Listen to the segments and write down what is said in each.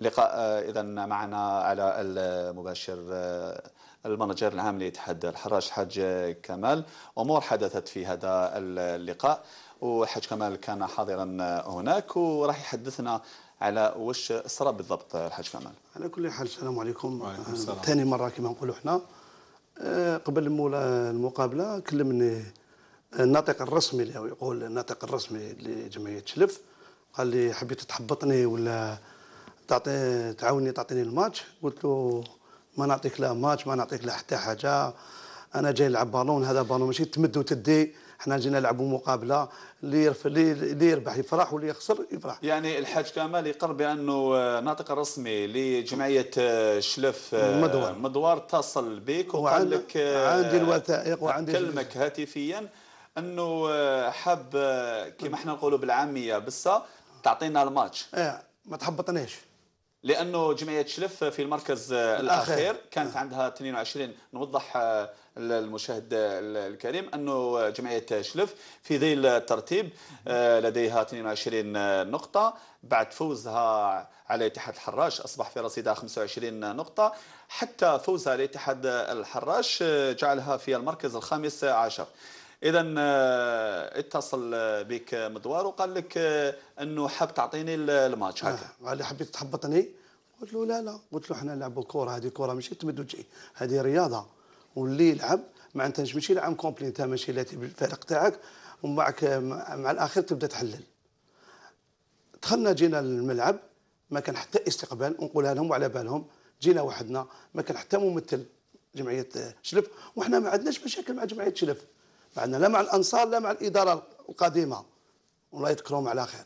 لقاء آه، اذا معنا على المباشر آه، المنجر العام لاتحاد الحراش حاج كمال امور حدثت في هذا اللقاء وحاج كمال كان حاضرا هناك وراح يحدثنا على وش صرا بالضبط الحاج كمال على كل حال السلام عليكم وعليكم آه، السلام ثاني مره كما نقولوا احنا قبل المقابله كلمني الناطق الرسمي اللي يقول الناطق الرسمي لجمعيه شلف قال لي حبيت تحبطني ولا تعطي تعاوني تعطيني الماتش قلت له ما نعطيك لا ماتش ما نعطيك لا حتى حاجه انا جاي نلعب بالون هذا بالون ماشي تمد وتدي حنا جينا نلعبوا مقابله اللي اللي يربح يفرح واللي يخسر يفرح يعني الحاج كمال يقر بانه آه، ناطق رسمي لجمعيه آه، شلف آه، مدوار مدوار اتصل بك وقال لك عندي الوثائق وعندي كلمك هاتفيا انه حاب كما احنا نقولوا بالعاميه بصه تعطينا الماتش اه ما تحبطناش لانه جمعيه شلف في المركز الاخير كانت عندها 22 نوضح آه، للمشاهد آه، الكريم انه جمعيه شلف في ذي الترتيب آه، لديها 22 نقطه بعد فوزها على اتحاد الحراش اصبح في رصيدها 25 نقطه حتى فوزها على اتحاد الحراش جعلها في المركز الخامس عشر اذا آه، اتصل بك مدوار وقال لك آه، انه حاب تعطيني الماتش آه، هكا آه. قال لي حبيت تحبطني قلت له لا لا قلت له احنا نلعبوا كره هذه كره ماشي تمد وجهي هذه رياضه واللي يلعب معناتها ماشي لعب كومبلي انت ماشي لا الفريق تاعك ومعك مع الاخر تبدا تحلل دخلنا جينا للملعب ما كان حتى استقبال ونقولها لهم وعلى بالهم جينا وحدنا ما كان حتى ممثل جمعيه شلف وحنا ما عندناش مشاكل مع جمعيه شلف معنا لا مع الانصار لا مع الاداره القديمه الله يذكرهم على خير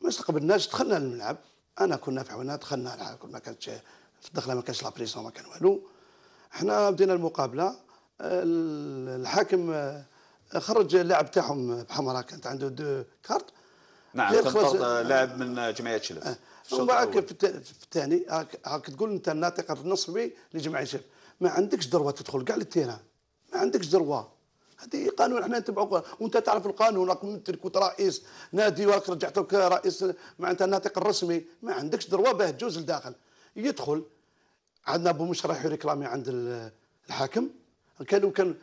ما استقبلناش دخلنا للملعب انا كنا في عونا دخلنا كل ما كانتش في الدخله ما كانش لا بريسون ما كان والو حنا بدينا المقابله الحاكم آه، خرج اللاعب تاعهم بحمراء كانت عنده دو كارت نعم كان لاعب من جمعيه شلف آه. بعد في الثاني هاك تقول انت الناطق النصبي لجمعيه شلف ما عندكش دروه تدخل كاع للتيران ما عندكش دروه هذه قانون احنا نتبعوا وانت تعرف القانون راك ممثل كنت رئيس نادي وراك رجعت رئيس معناتها الناطق الرسمي ما عندكش دروا باه تجوز لداخل يدخل عندنا ابو مش راح يريكلامي عند الحاكم كان كان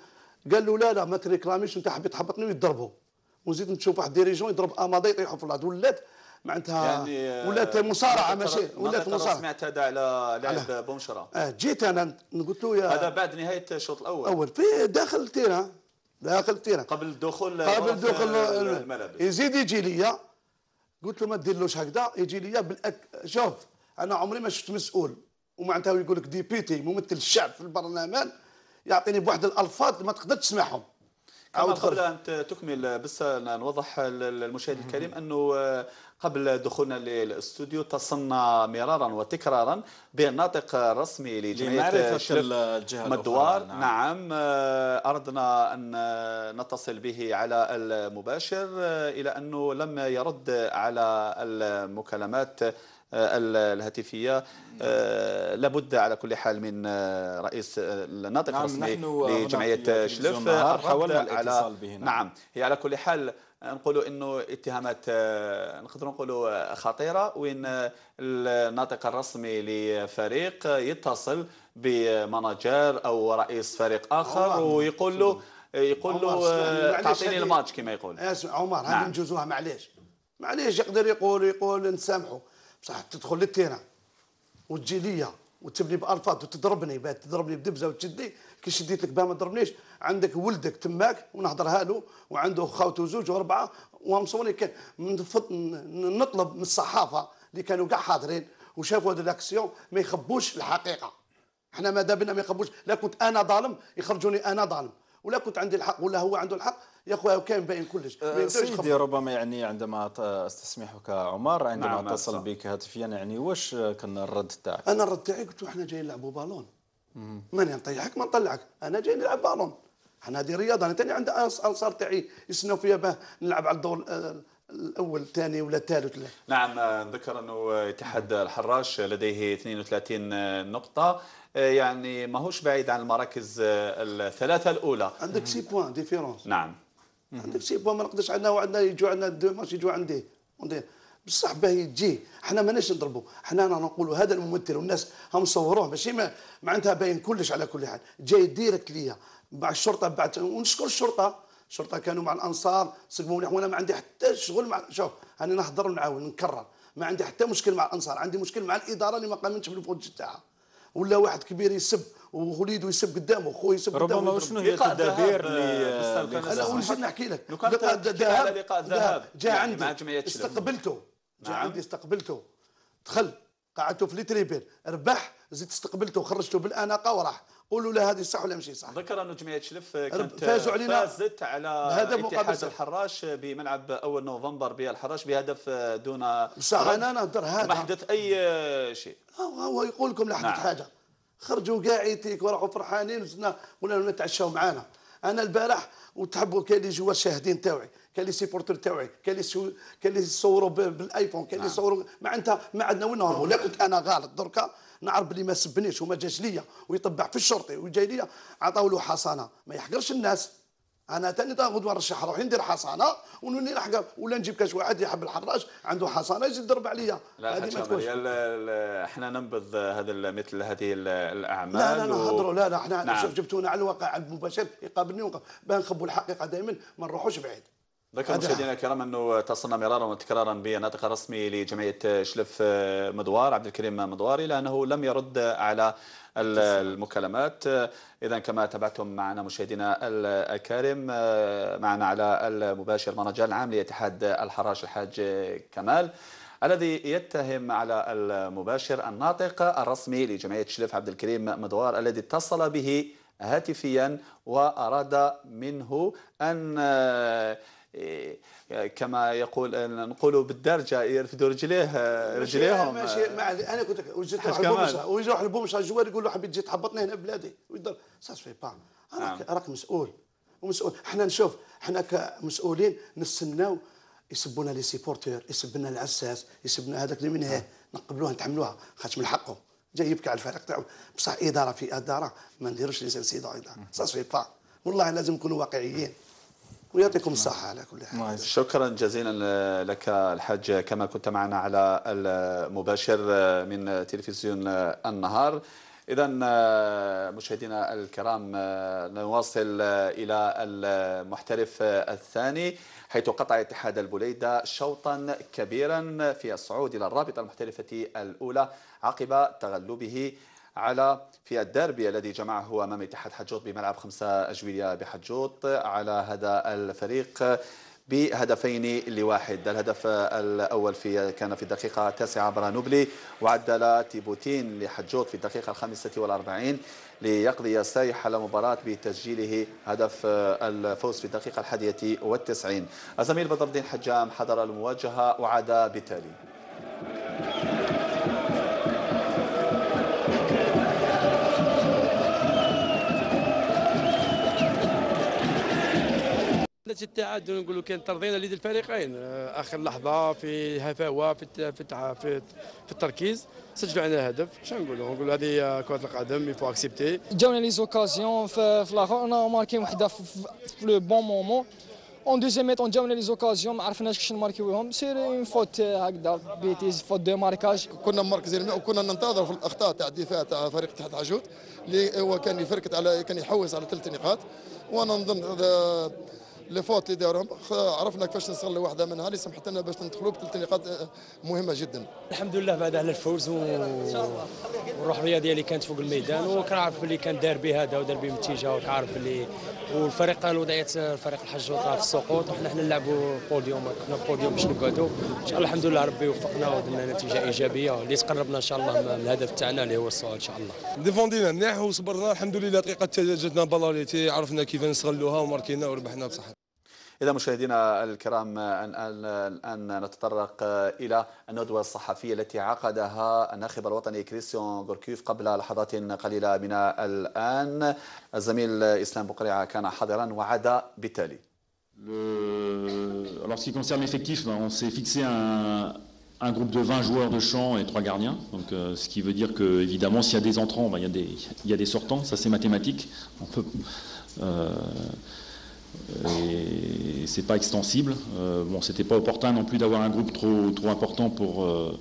قال له لا لا ما تريكلاميش انت حبيت تحبطني ويضربه وزيد نشوف واحد ديريجون يضرب اماضي يطيحوا في الارض ولات معناتها يعني ولات آه، مصارعه ماشي ولات مصارعه سمعت هذا على لعب بومشرا اه جيت انا قلت له يا هذا بعد نهايه الشوط الاول اول في داخل التيران داخل التيران قبل دخول قبل دخول الملعب يزيد يجي ليا قلت له ما ديرلوش هكذا يجي ليا بالأك... شوف انا عمري ما شفت مسؤول ومعناتها يقول لك ديبيتي ممثل الشعب في البرلمان يعطيني بواحد الالفاظ ما تقدرش تسمعهم قبل ان تكمل بس نوضح للمشاهد الكريم انه آه، قبل دخولنا للاستوديو اتصلنا مرارا وتكرارا بالناطق الرسمي لجمعيه الجهه مدوار نعم. نعم اردنا ان نتصل به على المباشر الى انه لم يرد على المكالمات الهاتفيه لابد على كل حال من رئيس الناطق نعم، الرسمي نعم لجمعيه شلف حاولنا الاتصال به نعم هي على كل حال نقولوا انه اتهامات آه، نقدروا نقولوا خطيره وين الناطق الرسمي لفريق يتصل بمناجر او رئيس فريق اخر ويقول له آه، يقول له تعطيني الماتش كما يقول عمر هذه نعم. نجوزوها معليش معليش يقدر يقول يقول نسامحه بصح تدخل للتيران وتجي ليا وتبني بالفاظ وتضربني تضربني بدبزه وتشدي كي شديت لك ما ضربنيش عندك ولدك تماك ونهضرها له وعنده خاوته زوج واربعه ومصوني كان نطلب من الصحافه اللي كانوا كاع حاضرين وشافوا هذه الاكسيون ما يخبوش الحقيقه احنا ما بنا ما يخبوش لا كنت انا ظالم يخرجوني انا ظالم ولا كنت عندي الحق ولا هو عنده الحق يا خويا كان باين كلش أه، سيدي ربما يعني عندما استسمحك عمر عندما نعم، نعم، اتصل بك هاتفيا يعني واش كان الرد تاعك؟ انا الرد تاعي قلت احنا جايين نلعبوا بالون ماني نطيحك ما نطلعك انا جاي نلعب بالون انا هذه رياضه انا ثاني عندي انصار تاعي يستناو فيا باه نلعب على الدور آه، الاول الثاني ولا الثالث ولا نعم آه، نذكر انه اتحاد الحراش لديه 32 آه، نقطه يعني ماهوش بعيد عن المراكز الثلاثه الاولى عندك سي بوان ديفيرونس نعم عندك سي بوان ما نقدرش عندنا وعندنا يجوا عندنا دو ماتش يجوا عندي بصح باهي تجي حنا ماناش نضربوا حنا انا نقولوا هذا الممثل والناس هم صوروه ماشي ما معناتها باين كلش على كل حال جاي ديريكت ليا مع الشرطه بعد ونشكر الشرطه الشرطه كانوا مع الانصار سقموني وانا ما عندي حتى شغل مع شوف انا نهضر ونعاون نكرر ما عندي حتى مشكل مع الانصار عندي مشكل مع الاداره اللي ما قامتش بالفوج تاعها ولا واحد كبير يسب ووليده يسب قدامه خوه يسب قدامه ربما شنو هي التدابير اللي آه، انا اول شيء نحكي لك لقاء ذهب لقاء ذهب جاء يعني عندي استقبلته جا نعم. عندي استقبلته دخل قعدته في التريبير ربح زدت استقبلته وخرجته بالاناقه وراح قولوا له هذه صح ولا ماشي صح ذكر انه جمعيه شلف آه، كانت آه، فازوا علينا فازت على اتحاد الحراش بملعب اول نوفمبر بالحراش بهدف آه، دون صح انا نهضر هذا ما حدث اي شيء هو يقول لكم لا حدث نعم. حاجه خرجوا كاع يتيك وراحوا فرحانين وزدنا قلنا لهم نتعشوا معانا انا البارح وتحبوا كاين اللي جوا الشاهدين تاوعي كاين اللي سيبورتر تاعي كاين اللي سو... كاين اللي يصوروا بالايفون كاين اللي يصوروا نعم. ما انت ما عندنا وين نهربوا لا كنت انا غلط دركا نعرف بلي ما سبنيش وما جاش ليا ويطبع في الشرطي وجاي ليا عطاو له حصانه ما يحقرش الناس انا ثاني غدوه نرشح روحي ندير حصانه ونولي نحقر ولا نجيب كاش واحد يحب الحراش عنده حصانه يجي يضرب عليا هذه ما تكونش احنا ننبذ هذا مثل هذه الاعمال لا لا نهضروا و... لا لا احنا نعم. شوف جبتونا على الواقع المباشر يقابلني باه نخبوا الحقيقه دائما ما نروحوش بعيد ذكر مشاهدينا الكرام انه اتصلنا مرارا وتكرارا بناطق رسمي لجمعيه شلف مدوار عبد الكريم مدواري لانه لم يرد على المكالمات اذا كما تابعتم معنا مشاهدينا الكرام معنا على المباشر مهرجان العام لاتحاد الحراش الحاج كمال الذي يتهم على المباشر الناطق الرسمي لجمعيه شلف عبد الكريم مدوار الذي اتصل به هاتفيا واراد منه ان إيه، كما يقول نقولوا بالدرجه يرفدوا إيه، رجليه آه، رجليهم ماشي آه. ما انا كنت وجيت نروح البومشه ويروح البومشه الجوار يقول له حبيت تجي تحبطني هنا بلادي ويضل سا سفي با نعم. راك راك مسؤول ومسؤول حنا نشوف حنا كمسؤولين نستناو يسبونا لي سيبورتور يسبنا العساس يسبنا هذاك اللي منها نعم. نقبلوها نتحملوها خاطر من حقه جاي يبكي على الفريق تاعو بصح اداره في اداره ما نديروش لي سيدو اداره سا سفي با والله لازم نكونوا واقعيين ويعطيكم الصحة على كل حال شكرا جزيلا لك الحاج كما كنت معنا على المباشر من تلفزيون النهار إذا مشاهدينا الكرام نواصل إلى المحترف الثاني حيث قطع اتحاد البوليده شوطا كبيرا في الصعود إلى الرابطة المحترفة الأولى عقب تغلبه على في الديربي الذي جمعه هو امام اتحاد حجوط بملعب 5 اجويليه بحجوط على هذا الفريق بهدفين لواحد الهدف الأول في كان في الدقيقة التاسعة عبر نوبلي وعدل تيبوتين لحجوت في الدقيقة الخامسة والأربعين ليقضي السايح على مباراة بتسجيله هدف الفوز في الدقيقة الحادية والتسعين الزميل بدر الدين حجام حضر المواجهة وعاد بالتالي نتيجه التعادل نقولوا كان ترضينا لدى الفريقين آه، اخر لحظه في هفاوه في في في التركيز سجلوا علينا هدف اش نقولوا نقولوا هذه كره القدم يفو اكسبتي جاونا لي زوكازيون في انا ماركين وحده في لو بون مومون اون دوزيام اون جاونا لي زوكازيون ما عرفناش كيفاش نماركيوهم سير اون فوت هكذا بيتيز فوت دو ماركاج كنا مركزين وكنا ننتظر في الاخطاء تاع الدفاع تاع فريق تحت عجوت اللي هو كان يفركت على كان يحوس على ثلاث نقاط وانا نظن لي فوت اللي دارهم عرفنا كيفاش نستغلوا واحده منها اللي سمحت لنا باش ندخلوا بثلاث نقاط آه، مهمه جدا الحمد لله بعد على الفوز و... والروح الرياضيه اللي كانت فوق الميدان وكنعرف اللي كان دار به هذا ودار به متيجه وكنعرف اللي والفريق الوضعيه فريق الحج وطلع في السقوط وحنا حنا نلعبوا بوديوم كنا بوديوم باش نقعدوا ان شاء الله الحمد لله ربي وفقنا ودنا نتيجه ايجابيه اللي تقربنا ان شاء الله من الهدف تاعنا اللي هو الصعود ان شاء الله ديفوندينا مليح وصبرنا الحمد لله دقيقه جاتنا بالاليتي عرفنا كيف نستغلوها وماركينا وربحنا بصحه إذا مشاهدينا الكرام الآن نتطرق إلى الندوة الصحفية التي عقدها الناخب الوطني كريستيان غوركيوف قبل لحظات قليلة من الآن الزميل إسلام بقريعة كان حاضرا وعد بالتالي Le... Alors, ce qui concerne l'effectif, on s'est fixé un, un groupe de 20 joueurs de champ et 3 gardiens. Donc, euh, ce qui veut dire que, évidemment, s'il y a des entrants, ben, il, y a des, il, y a des, sortants. Ça, c'est mathématique. On peut. Euh et c'est pas extensible. Ce euh, bon, c'était pas opportun non plus d'avoir un groupe trop, trop important pour, euh,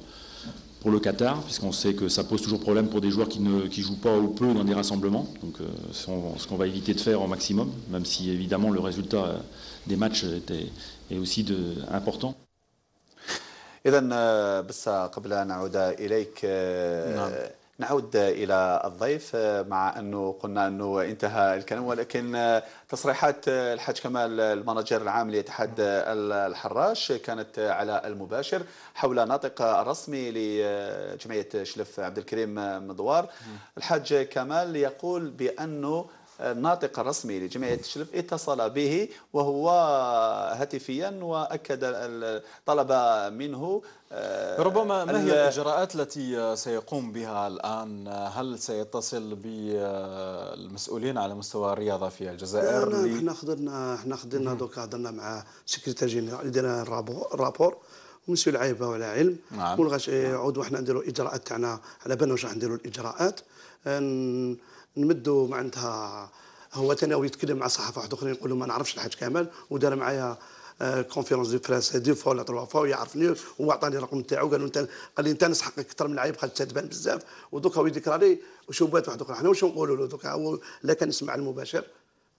pour le Qatar, puisqu'on sait que ça pose toujours problème pour des joueurs qui ne qui jouent pas ou peu dans des rassemblements. Donc, euh, ce qu'on va éviter de faire au maximum, même si évidemment le résultat euh, des matchs était, est aussi de, important. نعود إلى الضيف آه، مع أنه قلنا أنه انتهى الكلام ولكن آه، تصريحات آه، الحاج كمال المناجر العام لاتحاد الحراش كانت على المباشر حول ناطق رسمي لجمعية شلف عبد الكريم مدوار الحاج كمال يقول بأنه الناطق الرسمي لجمعية تشلف اتصل به وهو هاتفيا وأكد طلب منه آه، ربما ما هي الإجراءات التي سيقوم بها الآن هل سيتصل بالمسؤولين آه، على مستوى الرياضة في الجزائر نحن لا احنا خضرنا احنا خضرنا دوكا هضرنا مع سكرتير جنرال درنا رابور ومسؤول عايبه ولا علم نعم. ولغاش عضو احنا نديروا اجراءات تاعنا على بالنا واش راح نديروا الاجراءات نمدوا معناتها هو ثاني هو يتكلم مع صحافه واحد اخرين يقول له ما نعرفش الحاج كامل ودار معايا كونفيرونس دي بريس دي فوا ولا تروا فوا يعرفني وعطاني الرقم تاعو قال له انت قال لي انت نسحقك اكثر من العيب خاطر تبان بزاف ودوكا هو يذكر لي وشوبات واحد اخرى حنا واش نقولوا له دوكا هو لا كان يسمع المباشر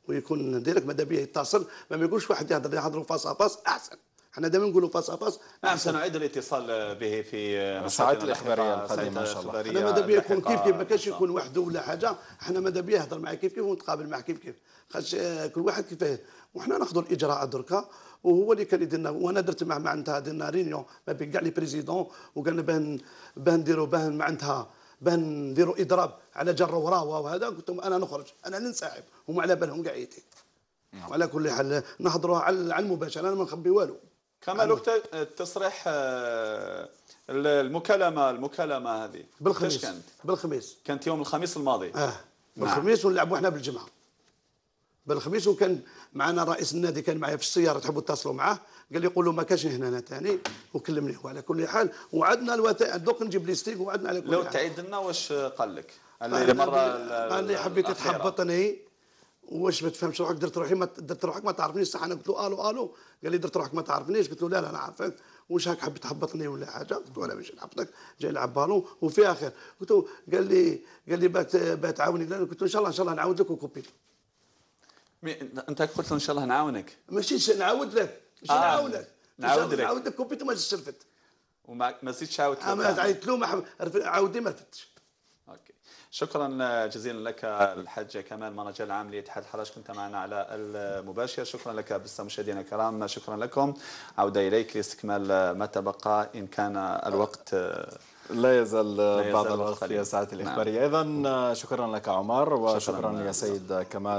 ويكون ديريكت ماذا بيه يتصل ما يقولش واحد يهضر يهضروا فاس فاس احسن احنا دايما نقولوا فاس فاس نعم سنعيد الاتصال به في الساعات الاخباريه القادمه ان شاء الله احنا ماذا بيا يكون كيف كيف ما كانش يكون وحده ولا حاجه احنا ماذا بيا يهضر معاه كيف كيف ونتقابل معاه كيف كيف خاطش كل واحد كيفاه وحنا ناخذوا الاجراءات دركا وهو اللي كان يدير وانا درت مع معناتها درنا رينيون ما بين كاع لي بريزيدون وقالنا باه باه نديروا باه معناتها باه نديروا اضراب على جر وراوه وهذا قلت لهم انا نخرج انا ننسحب هما على بالهم كاع نعم. وعلى كل حال نهضروا على المباشر انا ما نخبي والو كما لو تصريح آه، المكالمه المكالمه هذه بالخميس كانت بالخميس كانت يوم الخميس الماضي اه نعم. بالخميس ونلعبوا احنا بالجمعه بالخميس وكان معنا رئيس النادي كان معايا في السياره تحبوا تتصلوا معاه قال لي قولوا ما كاش هنا انا ثاني وكلمني وعلى كل حال وعدنا الوثائق دوك نجيب لي ستيك وعدنا على كل لو حال لو تعيد لنا واش قال لك قال لي مره قال لي حبيت تحبطني واش ما تفهمش روحك درت روحي ما درت روحك ما تعرفنيش صح انا قلت له الو الو قال لي درت روحك ما تعرفنيش قلت له لا لا انا عارفك واش هاك حبيت تهبطني ولا حاجه قلت له انا ماشي نهبطك جاي نلعب بالون وفيها خير قلت له قال لي قال لي بات تعاوني قلت له ان شاء الله ان شاء الله نعاود لك وكوبي مي انت قلت له ان شاء الله نعاونك ماشي نعاود لك ماشي آه، نعاود لك نعاود لك نعاود لك كوبيت وما زلت وما ما عاودت آه. له ما عاودت له ما فتش ما شكرا جزيلا لك الحاج كمال مانجر العام لاتحاد الحراج كنت معنا على المباشر شكرا لك بس مشاهدينا الكرام شكرا لكم عودة إليك لاستكمال ما تبقى إن كان الوقت لا يزال, لا يزال بعض الوقت يا ساعات الإخبارية نعم. إذا شكرا لك عمر وشكرا يا سيد كمال